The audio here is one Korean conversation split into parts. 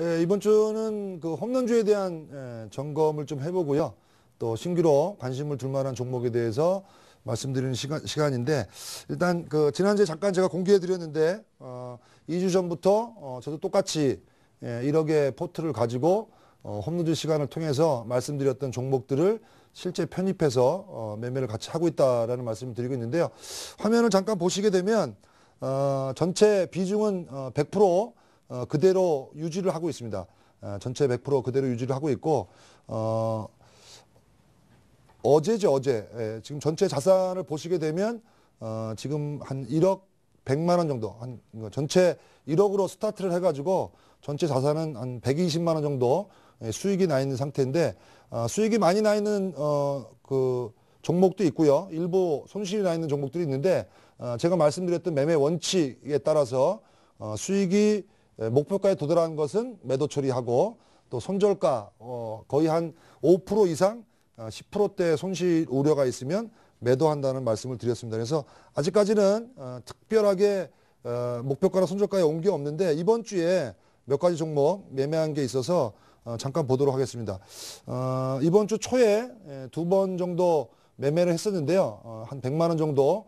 예, 이번 주는 그 홈런주에 대한 예, 점검을 좀 해보고요. 또 신규로 관심을 둘 만한 종목에 대해서 말씀드리는 시간, 시간인데 일단 그 지난주에 잠깐 제가 공개해드렸는데 어, 2주 전부터 어, 저도 똑같이 예, 1억의 포트를 가지고 어, 홈런주 시간을 통해서 말씀드렸던 종목들을 실제 편입해서 어, 매매를 같이 하고 있다라는 말씀을 드리고 있는데요. 화면을 잠깐 보시게 되면 어, 전체 비중은 어, 100% 어, 그대로 유지를 하고 있습니다. 어, 전체 100% 그대로 유지를 하고 있고 어, 어제죠 어제 예, 지금 전체 자산을 보시게 되면 어, 지금 한 1억 100만 원 정도 한 전체 1억으로 스타트를 해가지고 전체 자산은 한 120만 원 정도 예, 수익이 나 있는 상태인데 어, 수익이 많이 나 있는 어, 그 종목도 있고요 일부 손실이 나 있는 종목들이 있는데 어, 제가 말씀드렸던 매매 원칙에 따라서 어, 수익이 예, 목표가에 도달한 것은 매도 처리하고 또 손절가 어, 거의 한 5% 이상 10%대 아, 손실 우려가 있으면 매도한다는 말씀을 드렸습니다. 그래서 아직까지는 아, 특별하게 어, 목표가나 손절가에 온 게 없는데 이번 주에 몇 가지 종목 매매한 게 있어서 어, 잠깐 보도록 하겠습니다. 이번 주 초에 예, 두번 정도 매매를 했었는데요. 한 100만 원 정도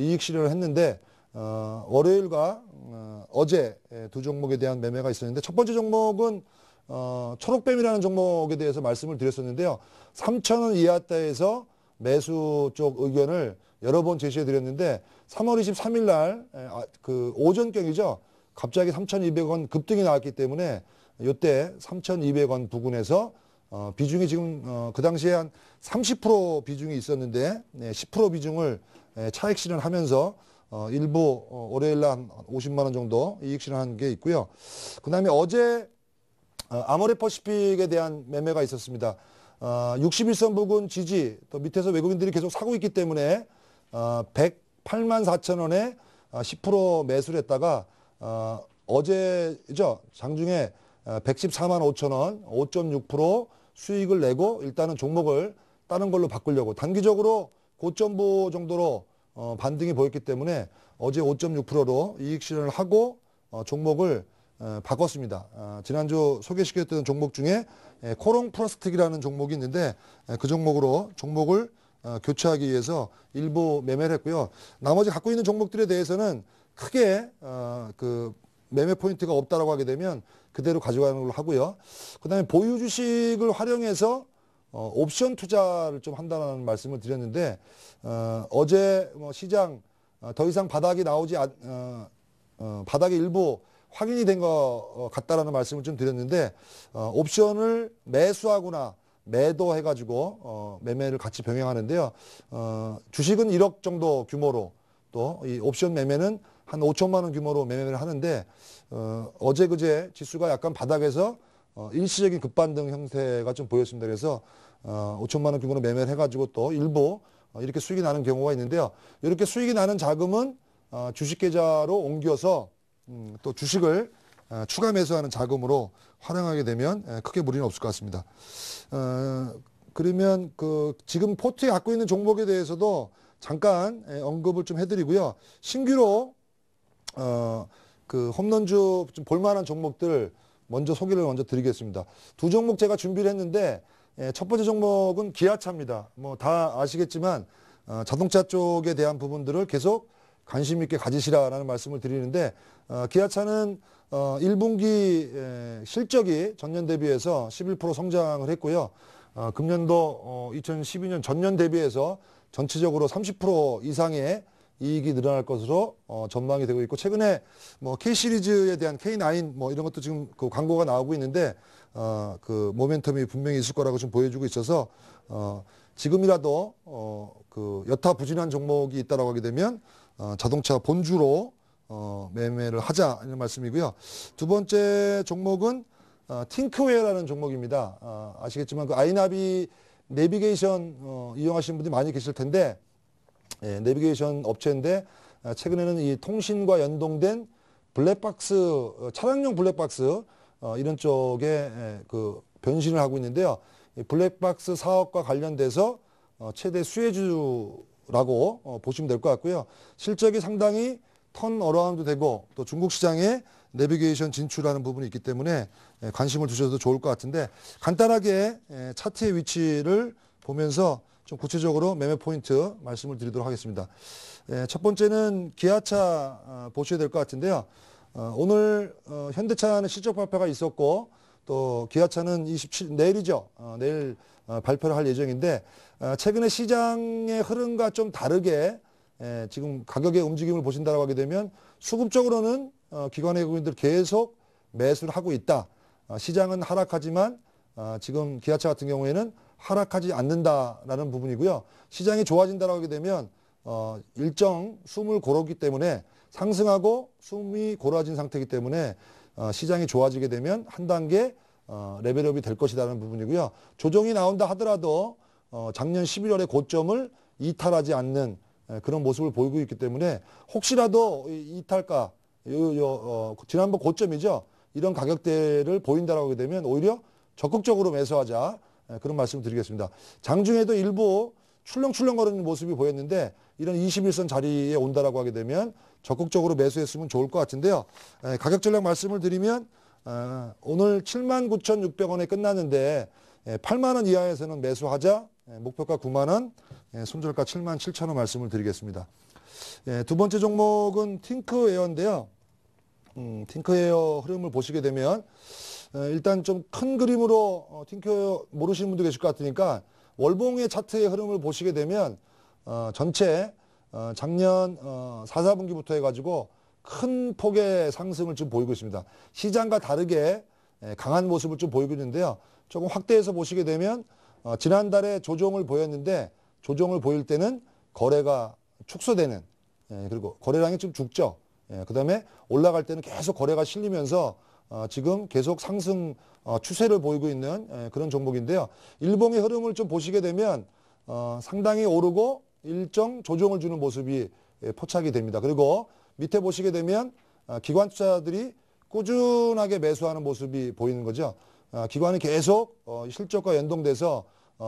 이익 실현을 했는데 어, 월요일과 어, 어제 두 종목에 대한 매매가 있었는데 첫 번째 종목은 어, 초록뱀이라는 종목에 대해서 말씀을 드렸었는데요. 3천원 이하대에서 매수 쪽 의견을 여러 번 제시해 드렸는데 3월 23일 날그 아, 오전경이죠. 갑자기 3,200원 급등이 나왔기 때문에 요때 3,200원 부근에서 어, 비중이 지금 어, 그 당시에 한 30% 비중이 있었는데 네, 10% 비중을 예, 차익 실현하면서 어, 일부 어, 월요일날 한 50만 원 정도 이익 실현한 게 있고요. 그다음에 어제 어, 아모레퍼시픽에 대한 매매가 있었습니다. 어, 61선 부근 지지 또 밑에서 외국인들이 계속 사고 있기 때문에 어, 108만 4천 원에 어, 10% 매수를 했다가 어, 어제죠 장중에 114만 5천 원5.6% 수익을 내고 일단은 종목을 다른 걸로 바꾸려고 단기적으로 고점부 정도로 어, 반등이 보였기 때문에 어제 5.6%로 이익 실현을 하고 어, 종목을 어, 바꿨습니다. 어, 지난주 소개시켰던 종목 중에 에, 예, 코롱 프라스틱이라는 종목이 있는데 에, 예, 그 종목으로 종목을 어, 교체하기 위해서 일부 매매를 했고요. 나머지 갖고 있는 종목들에 대해서는 크게 어, 그 매매 포인트가 없다라고 하게 되면 그대로 가져가는 걸로 하고요. 그다음에 보유 주식을 활용해서 어, 옵션 투자를 좀 한다는 말씀을 드렸는데 어, 어제 뭐 시장 어, 더 이상 바닥이 나오지 않, 어, 어, 바닥의 일부 확인이 된것 어, 같다라는 말씀을 좀 드렸는데 어, 옵션을 매수하거나 매도해가지고 어, 매매를 같이 병행하는데요. 어, 주식은 1억 정도 규모로 또 이 옵션 매매는 한 5천만 원 규모로 매매를 하는데 어, 어제 그제 지수가 약간 바닥에서 어, 일시적인 급반등 형태가 좀 보였습니다. 그래서 어, 5천만 원 규모로 매매를 해가지고 또 일부 어, 이렇게 수익이 나는 경우가 있는데요. 이렇게 수익이 나는 자금은 어, 주식 계좌로 옮겨서 음, 또 주식을 어, 추가 매수하는 자금으로 활용하게 되면 에, 크게 무리는 없을 것 같습니다. 어, 그러면 그 지금 포트에 갖고 있는 종목에 대해서도 잠깐 에, 언급을 좀 해드리고요. 신규로 어, 그 홈런주 좀 볼만한 종목들 먼저 소개를 먼저 드리겠습니다. 두 종목 제가 준비를 했는데 예, 첫 번째 종목은 기아차입니다. 뭐 다 아시겠지만 어, 자동차 쪽에 대한 부분들을 계속 관심 있게 가지시라라는 말씀을 드리는데 어, 기아차는 어, 1분기 예, 실적이 전년 대비해서 11% 성장을 했고요. 어, 금년도 2012년 전년 대비해서 전체적으로 30% 이상의 이익이 늘어날 것으로 어, 전망이 되고 있고 최근에 뭐 K 시리즈에 대한 K9 뭐 이런 것도 지금 그 광고가 나오고 있는데 어, 그 모멘텀이 분명히 있을 거라고 지금 보여주고 있어서 어, 지금이라도 어, 그 여타 부진한 종목이 있다라고 하게 되면 어, 자동차 본주로 어, 매매를 하자 이런 말씀이고요. 두 번째 종목은 어, 틴크웨어라는 종목입니다. 어, 아시겠지만 그 아이나비 내비게이션 어, 이용하시는 분들이 많이 계실 텐데 예, 내비게이션 업체인데 아, 최근에는 이 통신과 연동된 블랙박스 어, 차량용 블랙박스 어, 이런 쪽에 예, 그 변신을 하고 있는데요. 블랙박스 사업과 관련돼서 어, 최대 수혜주라고 보시면 될 것 같고요. 실적이 상당히 턴 어라운드 되고 또 중국 시장에 내비게이션 진출하는 부분이 있기 때문에 예, 관심을 두셔도 좋을 것 같은데 간단하게 예, 차트의 위치를 보면서 좀 구체적으로 매매 포인트 말씀을 드리도록 하겠습니다. 예, 첫 번째는 기아차 어, 보셔야 될 것 같은데요. 어, 오늘 어, 현대차는 실적 발표가 있었고 또 기아차는 27 내일이죠. 어, 내일 어, 발표를 할 예정인데 어, 최근에 시장의 흐름과 좀 다르게 예, 지금 가격의 움직임을 보신다고 하게 되면 수급적으로는 어, 기관 외국인들 계속 매수를 하고 있다. 어, 시장은 하락하지만 어, 지금 기아차 같은 경우에는 하락하지 않는다라는 부분이고요. 시장이 좋아진다라고 하게 되면 어, 일정 숨을 고르기 때문에 상승하고 숨이 고라진 상태이기 때문에 어, 시장이 좋아지게 되면 한 단계 어, 레벨업이 될 것이라는 부분이고요. 조정이 나온다 하더라도 어, 작년 11월의 고점을 이탈하지 않는 에, 그런 모습을 보이고 있기 때문에 혹시라도 이, 이탈가 요, 요, 어, 지난번 고점이죠. 이런 가격대를 보인다라고 하게 되면 오히려 적극적으로 매수하자. 예, 그런 말씀을 드리겠습니다. 장중에도 일부 출렁출렁 거리는 모습이 보였는데 이런 21선 자리에 온다라고 하게 되면 적극적으로 매수했으면 좋을 것 같은데요. 예, 가격 전략 말씀을 드리면 아, 오늘 79,600원에 끝났는데 8만 예, 원 이하에서는 매수하자 목표가 9만 원, 손절가 7만 7천 원 말씀을 드리겠습니다. 두 번째 종목은 팅크웨어인데요. 음, 팅크웨어 흐름을 보시게 되면 일단 좀 큰 그림으로 틴커 어, 모르시는 분도 계실 것 같으니까 월봉의 차트의 흐름을 보시게 되면 어, 전체 어, 작년 4, 어, 4분기부터 해가지고 큰 폭의 상승을 좀 보이고 있습니다. 시장과 다르게 강한 모습을 좀 보이고 있는데요. 조금 확대해서 보시게 되면 지난달에 조정을 보였는데 조정을 보일 때는 거래가 축소되는 그리고 거래량이 좀 죽죠. 예, 그 다음에 올라갈 때는 계속 거래가 실리면서 어, 지금 계속 상승 어, 추세를 보이고 있는 예, 그런 종목인데요. 일봉의 흐름을 좀 보시게 되면 어, 상당히 오르고 일정 조정을 주는 모습이 예, 포착이 됩니다. 그리고 밑에 보시게 되면 기관 투자들이 꾸준하게 매수하는 모습이 보이는 거죠. 기관이 계속 실적과 연동돼서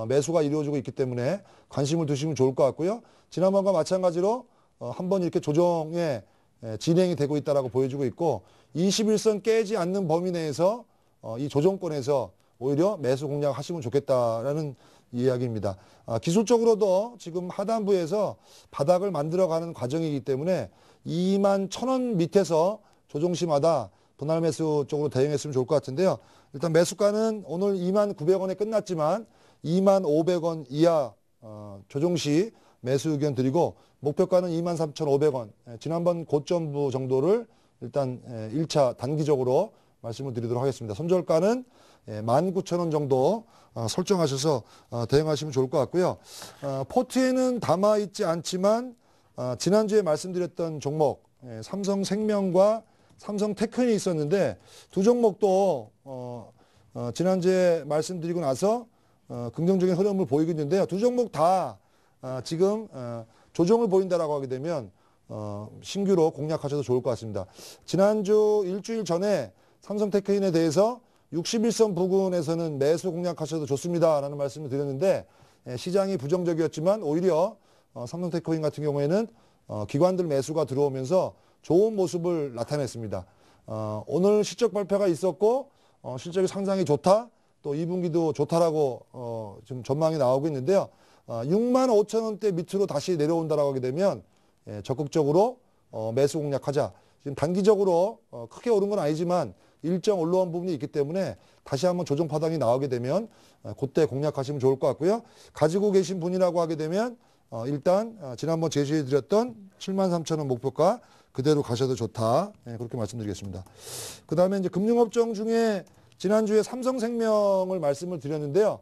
매수가 이루어지고 있기 때문에 관심을 두시면 좋을 것 같고요. 지난번과 마찬가지로 한번 이렇게 조정에 예, 진행이 되고 있다라고 보여주고 있고 21선 깨지 않는 범위 내에서 어, 이 조정권에서 오히려 매수 공략하시면 좋겠다라는 이야기입니다. 아, 기술적으로도 지금 하단부에서 바닥을 만들어가는 과정이기 때문에 2만 1천원 밑에서 조정시마다 분할 매수 쪽으로 대응했으면 좋을 것 같은데요. 일단 매수가는 오늘 2만 900원에 끝났지만 2만 500원 이하 어, 조정시 매수 의견 드리고 목표가는 23,500원. 예, 지난번 고점부 정도를 일단 1차 예, 단기적으로 말씀을 드리도록 하겠습니다. 손절가는 19,000원 예, 정도 어, 설정하셔서 어, 대응하시면 좋을 것 같고요. 어, 포트에는 담아있지 않지만 지난주에 말씀드렸던 종목 삼성생명과 삼성테크닉이 있었는데 두 종목도 지난주에 말씀드리고 나서 긍정적인 흐름을 보이고 있는데요. 두 종목 다 어, 지금 어, 조정을 보인다라고 하게 되면 어, 신규로 공략하셔도 좋을 것 같습니다. 지난주 일주일 전에 삼성테크인에 대해서 61선 부근에서는 매수 공략하셔도 좋습니다라는 말씀을 드렸는데 예, 시장이 부정적이었지만 오히려 어, 삼성테크인 같은 경우에는 어, 기관들 매수가 들어오면서 좋은 모습을 나타냈습니다. 어, 오늘 실적 발표가 있었고 어, 실적이 상당히 좋다 또 2분기도 좋다라고 어, 지금 전망이 나오고 있는데요. 어, 6만 5천 원대 밑으로 다시 내려온다라고 하게 되면 예, 적극적으로 어, 매수 공략하자. 지금 단기적으로 어, 크게 오른 건 아니지만 일정 올라온 부분이 있기 때문에 다시 한번 조정 파당이 나오게 되면 어, 그때 공략하시면 좋을 것 같고요. 가지고 계신 분이라고 하게 되면 어, 일단 어, 지난번 제시해드렸던 7만 3천 원 목표가 그대로 가셔도 좋다. 예, 그렇게 말씀드리겠습니다. 그 다음에 이제 금융업종 중에 지난주에 삼성생명을 말씀을 드렸는데요.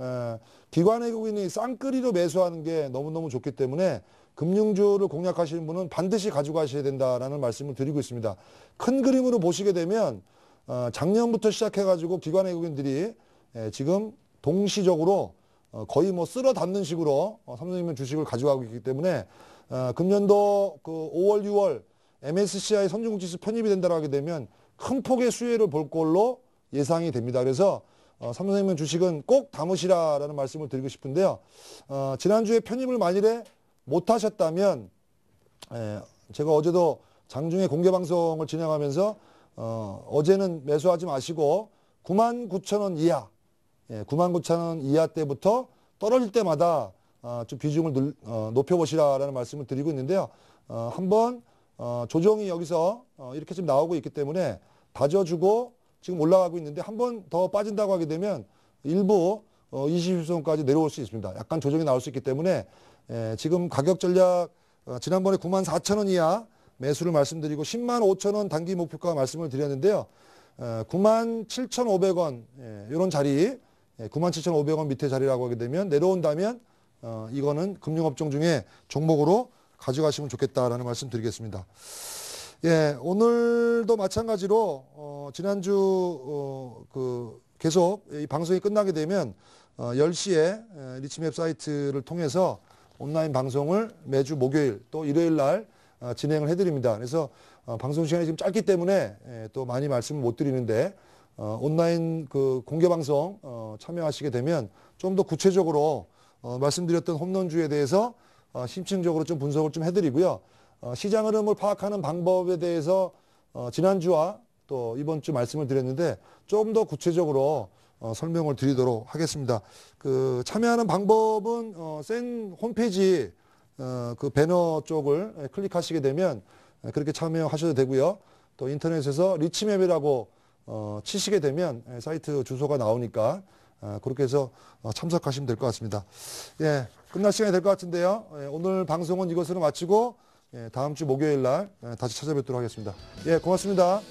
예, 기관 외국인이 쌍끌이로 매수하는 게 너무너무 좋기 때문에 금융주를 공략하시는 분은 반드시 가져가셔야 된다라는 말씀을 드리고 있습니다. 큰 그림으로 보시게 되면 어, 작년부터 시작해가지고 기관 외국인들이 예, 지금 동시적으로 어, 거의 뭐 쓸어 닿는 식으로 어, 삼성이면 주식을 가져가고 있기 때문에 금년도 그 5월, 6월 MSCI 선진국지수 편입이 된다고 하게 되면 큰 폭의 수혜를 볼 걸로 예상이 됩니다. 그래서 어, 삼성생명 주식은 꼭 담으시라라는 말씀을 드리고 싶은데요. 어, 지난주에 편입을 만일에 못하셨다면 에, 예, 제가 어제도 장중에 공개 방송을 진행하면서 어, 어제는 매수하지 마시고 9만 9천 원 이하, 예, 9만 9천 원 이하 때부터 떨어질 때마다 어, 좀 비중을 늘, 어, 높여보시라라는 말씀을 드리고 있는데요. 어, 한번 어, 조정이 여기서 어, 이렇게 지금 나오고 있기 때문에 다져주고 지금 올라가고 있는데 한 번 더 빠진다고 하게 되면 일부 어, 20일선까지 내려올 수 있습니다. 약간 조정이 나올 수 있기 때문에 에, 예, 지금 가격 전략 어, 지난번에 9만 4천 원 이하 매수를 말씀드리고 10만 5천 원 단기 목표가 말씀을 드렸는데요. 어, 9만 7,500원 예, 이런 자리 예, 만7 5 0 0원 밑에 자리라고 하게 되면 내려온다면 어, 이거는 금융업종 중에 종목으로 가져가시면 좋겠다라는 말씀 드리겠습니다. 예, 오늘도 마찬가지로 어, 지난주 어, 그 계속 이 방송이 끝나게 되면 어, 10시에 리치맵 사이트를 통해서 온라인 방송을 매주 목요일 또 일요일 날 어, 진행을 해드립니다. 그래서 어, 방송 시간이 지금 짧기 때문에 예, 또 많이 말씀을 못 드리는데 어, 온라인 그 공개 방송 어, 참여하시게 되면 좀 더 구체적으로 어, 말씀드렸던 홈런주에 대해서 어, 심층적으로 좀 분석을 좀 해드리고요. 어, 시장 흐름을 파악하는 방법에 대해서 어, 지난주와 또 이번 주 말씀을 드렸는데 조금 더 구체적으로 어, 설명을 드리도록 하겠습니다. 그 참여하는 방법은 센 홈페이지 그 배너 쪽을 클릭하시게 되면 그렇게 참여하셔도 되고요. 또 인터넷에서 리치맵이라고 치시게 되면 예, 사이트 주소가 나오니까 아, 그렇게 해서 참석하시면 될 것 같습니다. 예, 끝날 시간이 될 것 같은데요. 예, 오늘 방송은 이것으로 마치고 예, 다음 주 목요일 날 예, 다시 찾아뵙도록 하겠습니다. 예, 고맙습니다.